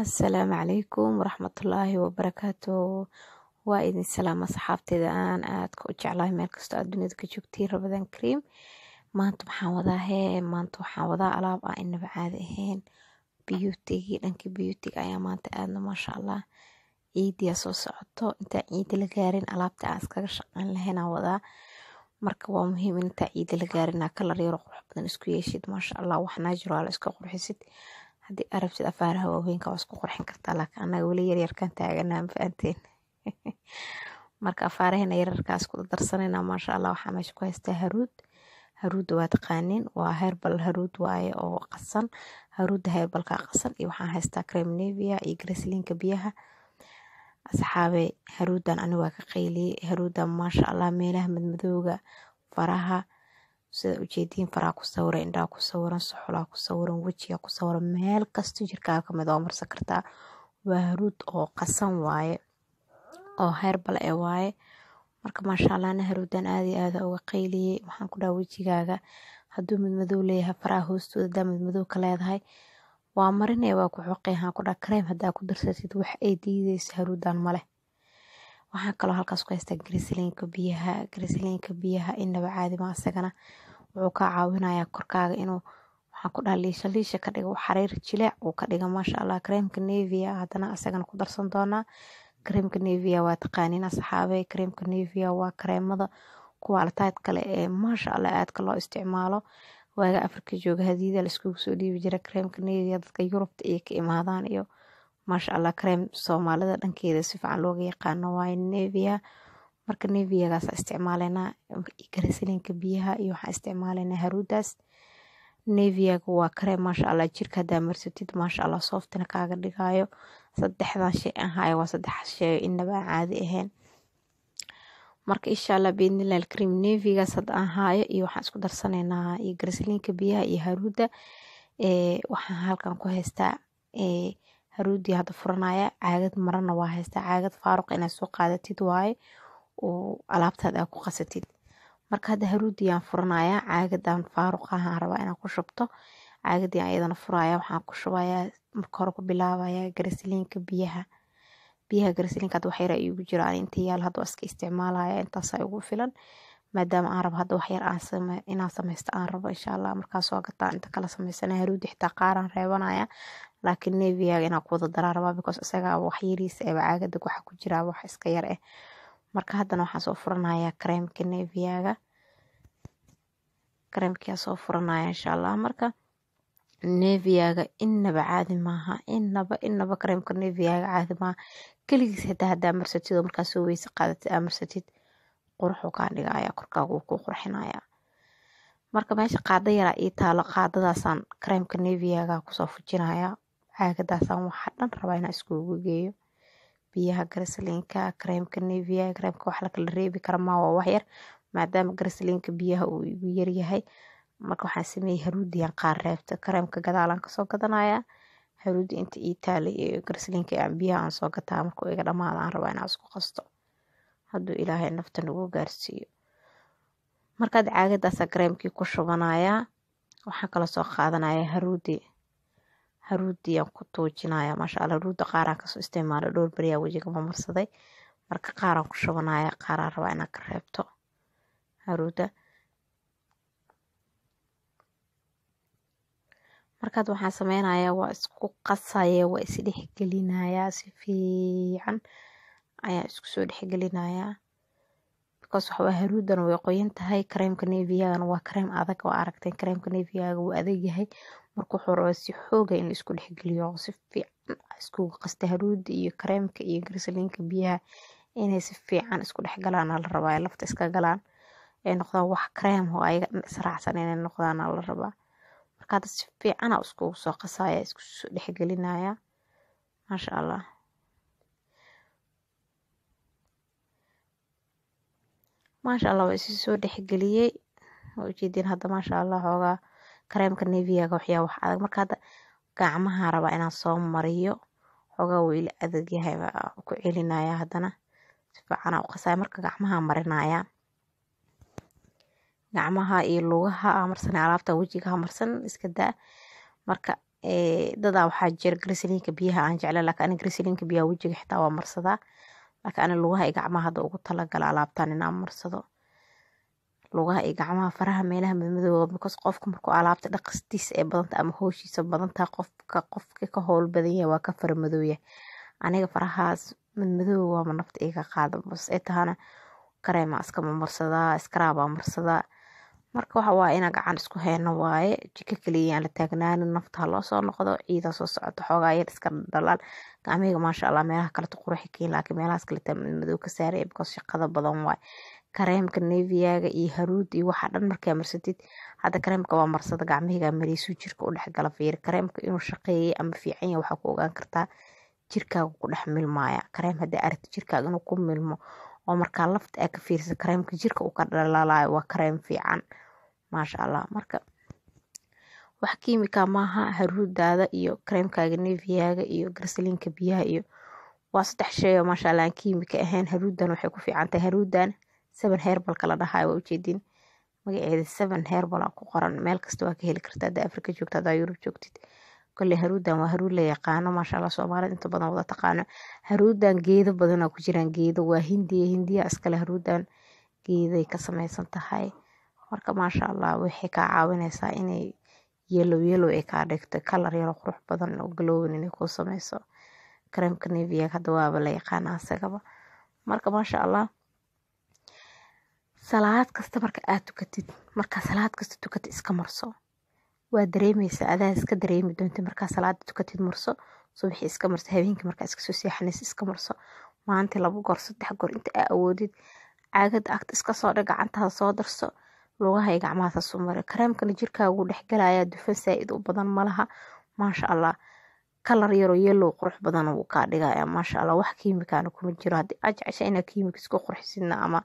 asalaamu calaykum waraxmatullaahi wabarakaatu waa idin salaama saxaabteeda aan aadka u jeclahay meel kastoo aad dunida ka joogtiin rabadaan kareem maanta waxaan wadaa hee maanta waxaan wadaa alaab ah inaba caadi ahayn biyuutigii dhanka biyuutig ayaa maanta aadna maasha allah ciidiyaa soo socoto intaa ciidi la gaarin alaabta aan iskaga shaqayn lahaynaa wadaa marka waa muhiim in intaa ciidi la gaarinaa kalar yaro qurux badan isku yeeshid maasha allah waxnaa jiro ala iska qurxisid haddii arabtid afaaraha waaweynka waa isku qurxin kartaa laakiin annaga weli yaryarkan taagana mafahanteen marka afaarahena yararkaa isku darsanayna maasha allah waxaa meesha ku haystaa haruud haruudda waa taqaaniin waa herbal haruud waaye oo qasan haruudda herbalka qasan iyo waxaan haystaa cremnevia iyo greslinka biyaha asxaabe haruuddan anigu waa ka qayliyay haruuddan maasha allah meelaha madmadooga faraha sida ujeediin faraa ku sawiran indhaa ku sawiran soxolaa ku sawiran wejiga ku sawiran meel kasta jirkaa kamid oo ah, marsan kartaa waa haruud oo qasan waaye oo heerbal e eh waaye marka maashaallahna haruudan aada iyo aada uga qayliyay waxaan ku dhaha wejigaaga hadduu mid madow leeyahay faraha hoostooda hadaa mid madow ka leedahay waa marinee eh, waa ku xoqey waxaan ku dhaha kareem haddaa ku darsatid wax ay diideyso haruudan maleh waxaa kaloo halkaas ku haystaa grisaliinka biyaha grisaliinka biyaha inaba caadima asagana wuxuu ka caawinayaa korkaaga inuu waxaan ku dhaha liisha liisha ka dhigo xariir jilaac uu ka dhigo maasha allah kareemka nevia ah haddana asagana ku darsan doonaa kareemka nevia ah waa taqaaniin asxaabe kareemka nevia ah waa kareemada kuwa kale ee maasha allah aadka loo isticmaalo waaga afrika jooga hadiida laiskugu soo dhiibi jira kareemka nevia dadka yurubta iyo ka imaadaan iyo maasha allah kareem soomaalida dhankeeda si fiican looga yaqaano waaye nevia marka neviyagaas isticmaalanaa garasalinka biyaha iyo waxaa isticmaalanaa haruudaas neviyaga waa karee maasha allah jirka hadaa marsatid maasha allah softina kaaga dhigaayo sadexdan shay aan haayo waa sadex shay inaba caadi ahayn marka insha allah biidnillah alkariim nevigaas hadda aan iyo waxaan isku darsanaynaa iyo garsaliinka biyaha iyo haruudda waxaan halkan ku haystaa haruuddii hadda furanaya caagad marana waa haystaa caagad faaruq inaad soo qaadatid waaye oo alaabtaada aa ku qasatid marka hadda haruudiyaan furanaya caagadaan faaruqahaan rabaa inaan ku shubto caagadii ayadana furaya waxaan ku shubayaa marka hore ku bilaabaya garasiliinka biyaha biyaha garasiliinka hadda waxyar igu jira aan inta yaal iska isticmaalaya intaasaa igu filan maadaama aan rabo hadda waxyar inaan samaysto aan rabo insha allah markaasoo gataa inta kala samaysana haruudi xitaa qaaraan reebanaya laakiin neviyaga inaan ku daraa rabaa because isagaa waxyariisa eeba eh, caagadda waxa ku jiraa wax iska yar eh marka hadana waxaan soo furanayaa kareemka neviyaga kareemkiyaa soo furanaya insha allah marka neviyaga inaba caadi maaha inaba inaba kareemka neviyaga caadi maaha keligiis xitaa hadaa marsatid oo markaa soo weyse qaadatid aa marsatid qurxu kaa dhigaya korkaaguu ku qurxinaya marka meesha qaada yaraa ii taalo qaadadaasaan kareemka neviyaga kusoo fujinaya caagadaasaan waxaa dhan rabaa inaa iskuugu geeyo biyaha garsaliinka kareemka nevia kareemka wax kala reebi kara ma waa wax yar maadaama garsaliinka biyaha uu igu yaryahay marka waxaan sameeyey haruudi yar qaar kareemka gadaalaan kasoo gadanayaa haruudi inta ii taala iyo garsaliinka aan biyaha aan soo gataa markuu iga dhamaada aan rabaa inaan isku qasto hadduu ilaahay nafta nagu gaarsiiyo markaad caagadaasaa kareemkii ku shubanayaa waxaan kala soo qaadanayaa haruudi haruudiyaan ku tuujinaya mashaala alla haruudda qaaraan kasoo isticmaalo dhowr beriyaa wejigama marsaday marka qaaraan ku shubanaya qaaraa rabaa inaa ka reebto haruudda markaad waxaan sameynaya waa isku qasaya waa is dhexgelinayaa si fiican ayaa isku soo dhexgelinayaa because waxawaa haruuddana way qoyan tahay kareemka neviyaagana waa kareem adag waa aragteen kareemka neviyaga wuu adag yahay marka hore waa si xooga ah in laisku dhexgeliyo si fiican iskugu qasta haruuda iyo kareemka iyo garsaliinka biyaha inay si fiican isku dhexgalaan la rabaa lafta iska galaan ay noqdaan wax kareem oo ayaga dhan israacsan inay noqdaan la rabaa marka si fiican iskugu soo qasaya isku dhexgelinaya maasha allah maasha allah waa isi soo dhexgeliyey waa ujeedin hadda maasha allah xoogaa kareemka neviyaga waxyaa wax adag marka hadda gacmaha rabaa inaan soo mariyo xoogaa wuu ila adagyahay baa ku celinaya haddana sifiicanaa u marka gacmaha marinaya gacmaha iyo lugaha amarsan ah, alaabta wejigaha marsan iska daa marka dadaa waxaa jira griseliinka biyaha aan jecla laakin ani griseliinka biyaha wejiga xitaa waa marsadaa laakin ani lugaha iyo gacmaha hadda ugu talagala alaabtaan inaa marsado lugaha iyo gacmaha faraha meelaha madmadooga because qofka markuu alaabta dhaqastiisa ee badanta ama hooshiisa badantaa qofka qofka ka howl badan yahay waa ka faramadooya aniga farahaas madmadooga nafta iga qaadan basee tahana kareemaa iskama marsadaa iskaraabaa marsadaa marka waxa waa inaa gacan isku heyno waaye jiko kaliyaan la taagnaanin nafta ha soo noqdo ciidaa soo socoto xoogaa yar iska dhaldhalaal gacmihiga maasha allah meelaha kaleto qurux keen laakiin meelahaas kaleto madmadow ka saaraya because shaqada badan waaye kareemka neviyaga iyo haruud iyo waxa dhan markaa marsatid hadda kareemka waa marsada gacmahiga mareysu jirka u dhexgala fiir kareemka inuu shaqeeyay ama fiican yahay waxaa ku ogaan kartaa jirkaaga ku dhex milmaaya kareem haddii aragti jirkaaga inuu ku milmo oo markaa lafta aa ka fiirsa kareemka jirka uu ka dhalaalayo waa kareem fiican maasha allah marka wax kiimika maaha haruudaada iyo kareemkaaga neviyaga iyo garsaliinka biyaha iyo waa saddex sheeyo maasha allah aan kiimika ahayn haruudan waxay ku fiican tahay haruudan seven herbal la dhahaa waa ujeedin magaceeda seven herbal ku qoran meel kasta waa ka heli kartaa ada africa joogta adaa yurub joogtid kole haruudan waa haruud la yaqaano maashaalla soomaalida inta badan wada taqaano haruudan geedo badanaa ku jiraan geedo waa hindiya hindiya iskale haruudan geeday ka samaysan tahay marka maasha allah waxay kaa caawineysaa inay yelow yelow ay kaa dhigto kalar yaro qurux badan oo galowin inay kuu sameyso kareemka neviag hadda waaba la yaqaana asagaba marka maasha allah salaad kasta marka aad tukatid markaa salaad kasta tukatid iska marso waa dareemeysa adaa iska dareemi doonta markaa salaada tukatid marso subaxi iska marso habeenkii markaa iskasoo seexanaysa iska marso maanta laba goor saddex goor inta aa awoodid caagada agta iska soo dhe gacantaada soo darso lugaha iyo gacmahada soo mare kareemkana jirkaaguu dhexgalayaa dufan saa-id u badan malaha maasha allah kalar yaroo yeelow qurux badana wuu kaa dhigaya maasha allah wax kiimikaana kuma jiro haddii aad inaa kiimika isku qurxisidna ama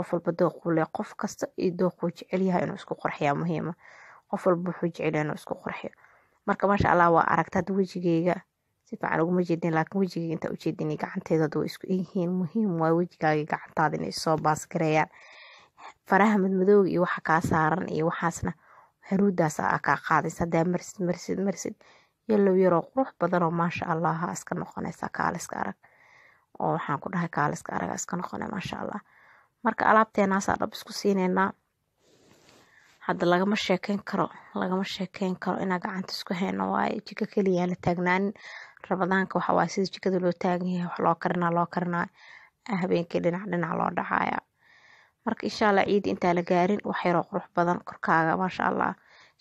qof walba dooquu le qof kasta iyo dooquu jecelyahay inuu isku qorxiya muhiima qof walba wuxuu jeceliya inuu isku qorxiyo marka maasha allah waa aragta wejigeyga si fiican uguma jeedin laakiin wejigeyga intaa u jeedin gacanteedooda isku egyihiin muhiim waa wejigaaga gacantaada inay soo baasgareeyaan faraha madmadooga iyo waxa kaa saaran iyo waxaasna haruudaas a ah kaa qaadaysa hadaa marsid marsid marsid yalow yaroo qurux badanoo maasha allah iska noqonaysa kaaliska arag oo waxaan ku dhahay kaaliska araga iska noqona maasha allah marka alaabteenaasaa dhab isku siineynaa hadda lagama sheekeyn karo lagama sheekeyn karo inaa gacanta isku hayno waaye jiko keliya la taagnaanin rabadaanka waxa sida jikada loo taagan yahay wax loo karinaa loo karinaa habeenkii dhinac dhinac loo dhacaya marka insha allah ciidi intaa la gaarin wax yaroo qurux badan korkaaga maasha allah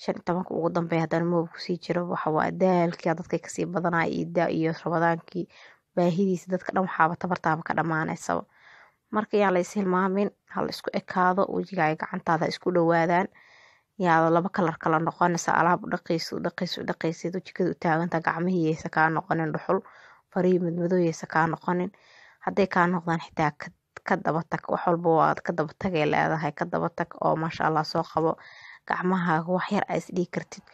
shan iyo tobanka ugu dambeeya haddana moob kusii jiro waxawaa daalkia dadkay kasii badanaya iyo rabadaankii baahidiisa dadka dhan waxaaba tabartaaba ka dhamaanaysaba marka yaan la ishilmaamin ha la isku ekaado wejigaaga gacantaada isku dhawaadaan yaada laba kalar kala noqonaysa alaab dhaqaysu dhaqaysu dhaqaysid wejigada u taaganta gacmihiiyaysa kaa noqonin dhuxul farihii madmadooyaysa kaa noqonin hadday kaa noqdaan xitaa ka dabatag wax walba waad ka dabatagay leedahay ka dabatag oo maasha allah soo qabo gacmahaaga wax yar aad isdhihi kartid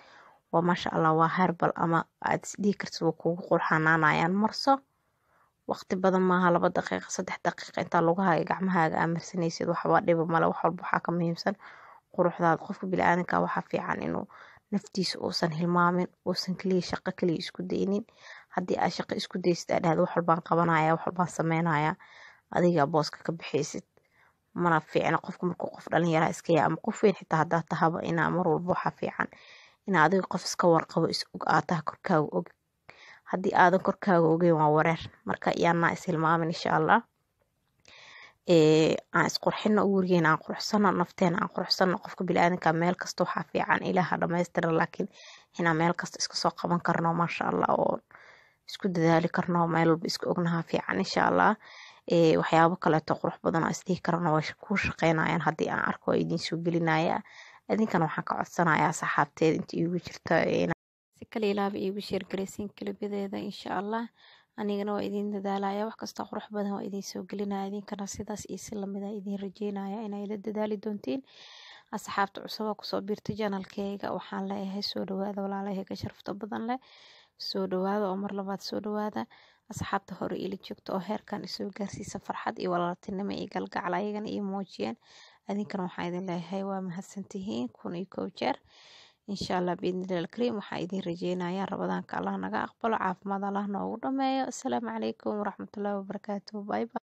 waa maasha allah waa harbal ama aad isdhihi kartid waa kuugu qurxanaanayaan marso waqti badan maaha laba daqiiqa saddex daqiiqa intaa lagu hayo gacmahaaga aa marsanaysid waxba dhiba male wax walba waxaa ka muhiimsan quruxdaada qofka bili-aadanka waxaa fiican inuu naftiisa uusan hilmaamin uusan keliya shaqo keliya isku daynin haddii aad shaqo isku daysid aa dhahda wax walbaan qabanaya wax walbaan sameynayaa adigaa booska ka bixaysid mana fiicna qofka markuu qof dhalinyaraa iska yaa ama qof weyn xitaa haddaa tahaba inaa mar walba waxaa fiican inaa adiga qof iska warqabo is og aa taha og haddii aadan korkaaga ogeyn waa wareer marka yaanaa ishilmaamin insha allah aan isqurxino gurigeena aan quruxsano nafteena aan quruxsano qofka biliaadanka meel kasta waxaa fiican ilaaha dhamaystiran laakiin inaan meel kasta iska soo qaban karno maasha allah oo isku dadaali karno meel walba isku ognaha fiican insha allah waxyaabo kaleeto qurux badan oo isdhihi karana waa kuu shaqeynayaan haddii aan arko idiin soo gelinaya idinkana waxaan ka codsanayaa saxaabteed inta iigu jirta si kale ilaaba iigu sheergaraysiin kilibadeeda insha allah anigana waa idiin dadaalaya wax kastoo qurux badan waa idiin soo gelinaya idinkana sidaas iyo si lamida idiin rajeynaya inay dadaali doontiin asxaabta cusub kusoo biirta janalkeyga waxaan leeyahay soo dhawaada walaalahayga sharafta badan leh soo dhawaada oo mar labaad soo dhawaada asxaabta hore ila joogta oo heerkan isoo gaarsiisa farxad iyo walaaltinimo iyo galgacal ayagana iyo muujiyeen adinkana waxaan idin leeyahay waa mahadsantihiin kun iyo kow jeer insha allah biidnillahi alkariim waxaa idiin rajeynayaa rabadaanka allah naga aqbalo caafimaad allah noogu dhameeyo assalaamu calaykum waraxmatullahi wabarakaatu bye